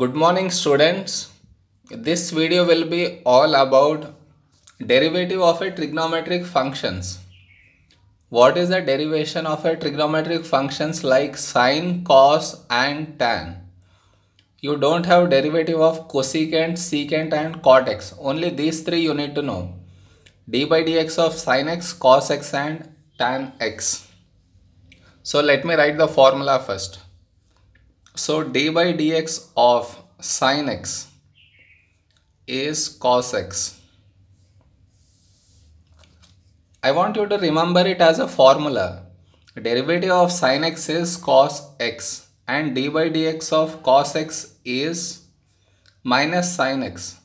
Good morning students. This video will be all about derivative of a trigonometric functions. What is the derivation of a trigonometric functions like sine, cos and tan? You don't have derivative of cosecant, secant and cotx. Only these three you need to know. d by dx of sine x, cos x and tan x. So let me write the formula first so d by dx of sine x is cos x. I want you to remember it as a formula. Derivative of sine x is cos x and d by dx of cos x is minus sine x.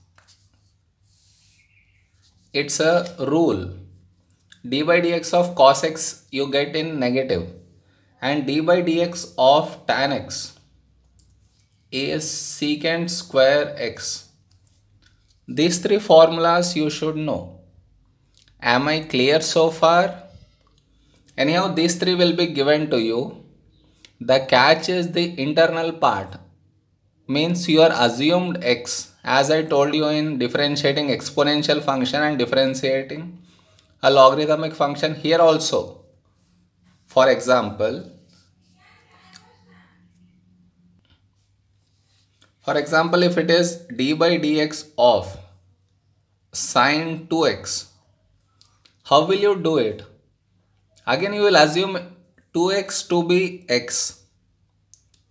It's a rule. d by dx of cos x you get in negative and d by dx of tan x a secant square x. These three formulas you should know. Am I clear so far? Anyhow, these three will be given to you. The catch is the internal part. Means your assumed x as I told you in differentiating exponential function and differentiating a logarithmic function here also. For example, For example, if it is d by dx of sine 2x, how will you do it? Again, you will assume 2x to be x.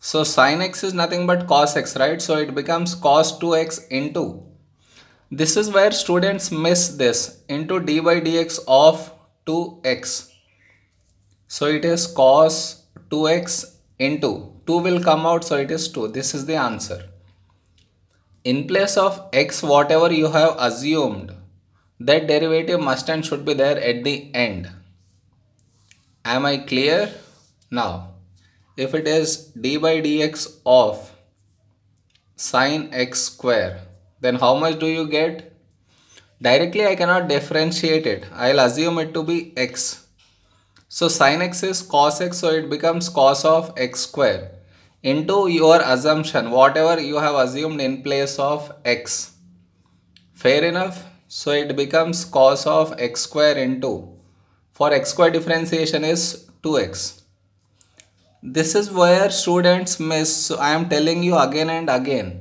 So sine x is nothing but cos x, right? So it becomes cos 2x into. This is where students miss this into d by dx of 2x. So it is cos 2x into 2 will come out so it is 2 this is the answer in place of x whatever you have assumed that derivative must and should be there at the end. Am I clear? Now, if it is d by dx of sine x square, then how much do you get? Directly I cannot differentiate it. I'll assume it to be x. So sine x is cos x, so it becomes cos of x square into your assumption, whatever you have assumed in place of x. Fair enough? So it becomes cos of x square into. For x square differentiation is 2x. This is where students miss. So I am telling you again and again.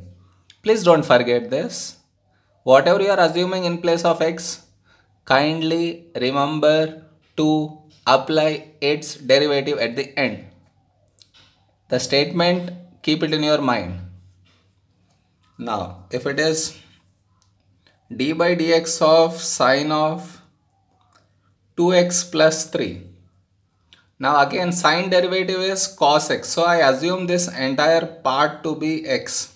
Please don't forget this. Whatever you are assuming in place of x, kindly remember to apply its derivative at the end the statement keep it in your mind now if it is d by dx of sine of 2x plus 3 now again sine derivative is cos x so I assume this entire part to be x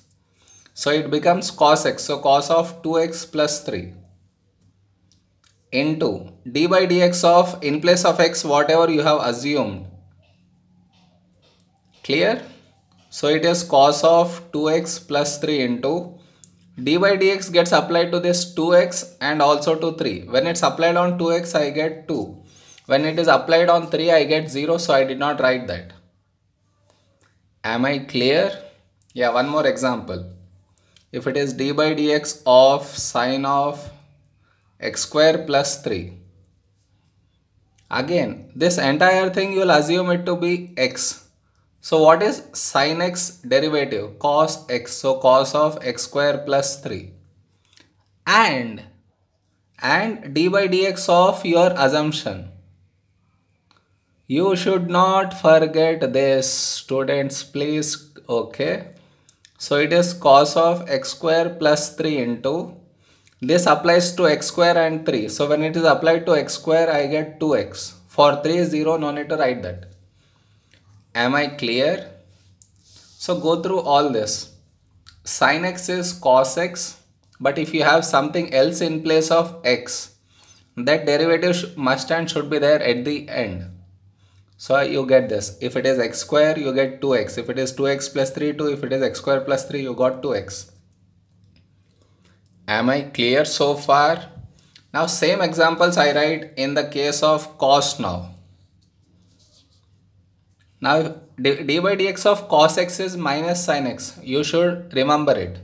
so it becomes cos x so cos of 2x plus 3 into d by dx of in place of x whatever you have assumed Clear? So it is cos of 2x plus 3 into d by dx gets applied to this 2x and also to 3. When it's applied on 2x, I get 2. When it is applied on 3, I get 0. So I did not write that. Am I clear? Yeah, one more example. If it is d by dx of sine of x square plus 3. Again, this entire thing you will assume it to be x so what is sin x derivative? Cos x. So cos of x square plus 3. And, and d by dx of your assumption. You should not forget this students please. Okay. So it is cos of x square plus 3 into. This applies to x square and 3. So when it is applied to x square I get 2x. For 3 is 0 no need to write that. Am I clear? So go through all this. Sin x is cos x, but if you have something else in place of x, that derivative must and should be there at the end. So you get this. If it is x square, you get 2x. If it is 2x plus 3, 2. If it is x square plus 3, you got 2x. Am I clear so far? Now same examples I write in the case of cos now. Now d by dx of cos x is minus sin x. You should remember it.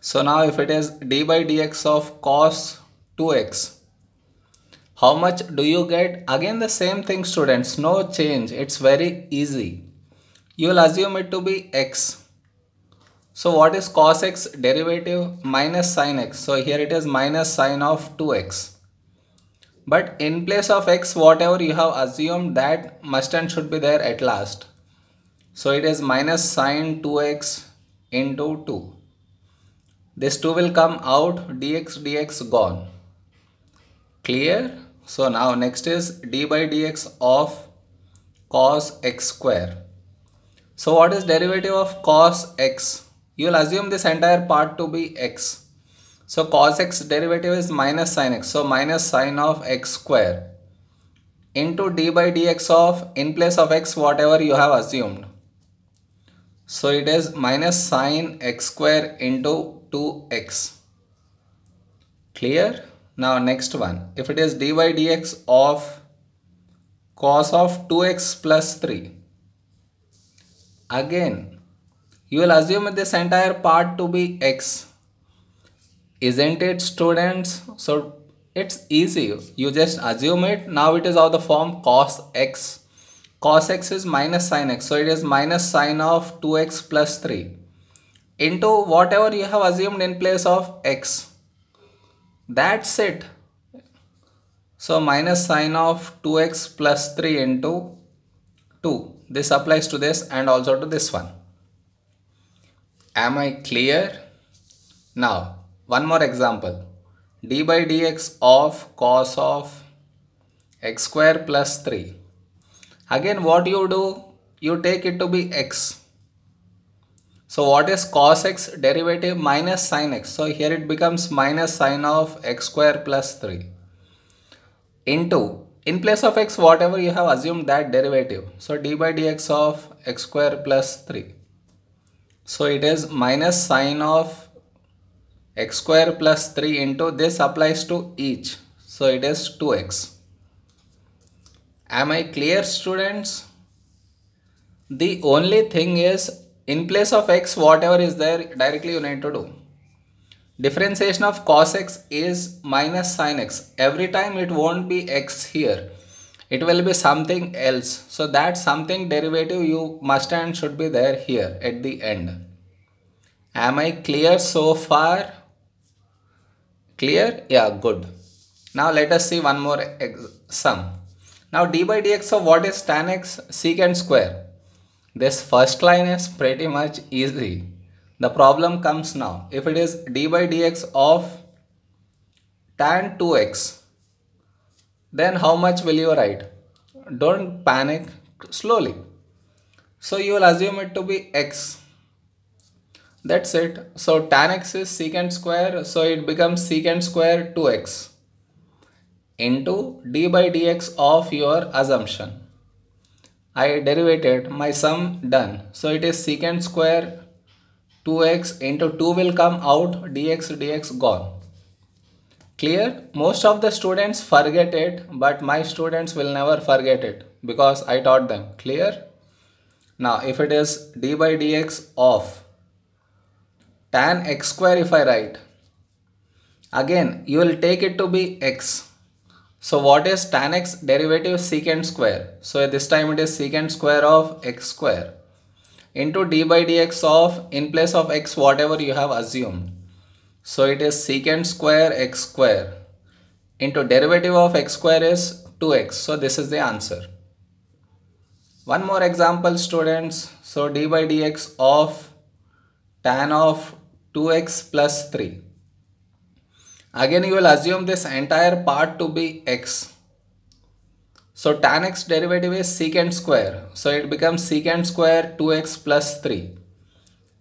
So now if it is d by dx of cos 2x, how much do you get? Again the same thing students, no change. It's very easy. You will assume it to be x. So what is cos x derivative? Minus sin x. So here it is minus sin of 2x. But in place of x, whatever you have assumed that must and should be there at last. So it is minus sine 2x into 2. This 2 will come out dx dx gone. Clear? So now next is d by dx of cos x square. So what is derivative of cos x? You will assume this entire part to be x. So cos x derivative is minus sine x. So minus sine of x square into d by dx of in place of x whatever you have assumed. So it is minus sine x square into 2x. Clear? Now next one. If it is d by dx of cos of 2x plus 3. Again, you will assume this entire part to be x isn't it students so it's easy you just assume it now it is of the form cos x cos x is minus sin x so it is minus sine of 2x plus 3 into whatever you have assumed in place of x that's it so minus sine of 2x plus 3 into 2 this applies to this and also to this one am i clear now one more example. d by dx of cos of x square plus 3. Again what you do? You take it to be x. So what is cos x derivative minus sin x? So here it becomes minus sin of x square plus 3 into in place of x whatever you have assumed that derivative. So d by dx of x square plus 3. So it is minus sine of x square plus 3 into this applies to each. So it is 2x. Am I clear students? The only thing is in place of x whatever is there directly you need to do. Differentiation of cos x is minus sin x. Every time it won't be x here. It will be something else. So that something derivative you must and should be there here at the end. Am I clear so far? Clear? Yeah, good. Now let us see one more sum. Now d by dx of what is tan x secant square. This first line is pretty much easy. The problem comes now. If it is d by dx of tan 2x, then how much will you write? Don't panic slowly. So you will assume it to be x that's it so tan x is secant square so it becomes secant square 2x into d by dx of your assumption I derivated my sum done so it is secant square 2x into 2 will come out dx dx gone clear most of the students forget it but my students will never forget it because I taught them clear now if it is d by dx of tan x square if I write. Again, you will take it to be x. So what is tan x derivative secant square? So this time it is secant square of x square into d by dx of in place of x whatever you have assumed. So it is secant square x square into derivative of x square is 2x. So this is the answer. One more example students. So d by dx of tan of 2x plus 3. Again, you will assume this entire part to be x. So tan x derivative is secant square. So it becomes secant square 2x plus 3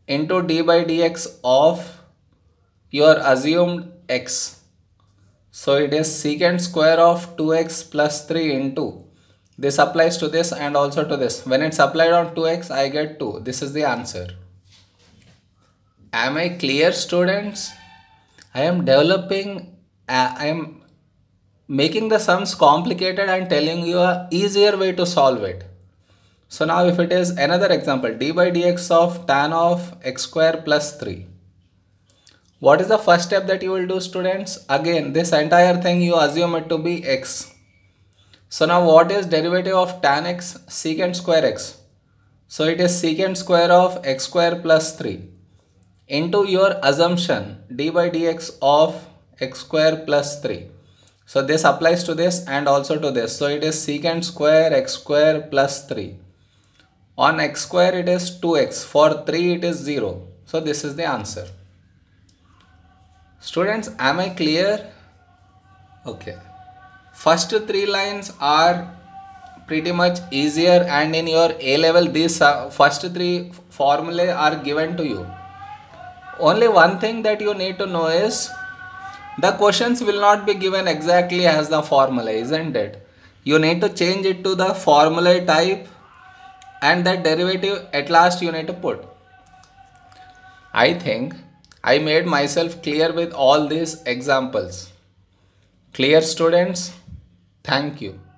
into d by dx of your assumed x. So it is secant square of 2x plus 3 into. This applies to this and also to this. When it's applied on 2x, I get 2. This is the answer am i clear students i am developing uh, i am making the sums complicated and telling you a easier way to solve it so now if it is another example d by dx of tan of x square plus 3. What is the first step that you will do students? Again this entire thing you assume it to be x. So now what is derivative of tan x secant square x? So it is secant square of x square plus 3 into your assumption d by dx of x square plus 3. So this applies to this and also to this. So it is secant square x square plus 3. On x square it is 2x. For 3 it is 0. So this is the answer. Students, am I clear? Okay. First three lines are pretty much easier and in your A level these uh, first three formulae are given to you only one thing that you need to know is the questions will not be given exactly as the formula isn't it you need to change it to the formula type and that derivative at last you need to put i think i made myself clear with all these examples clear students thank you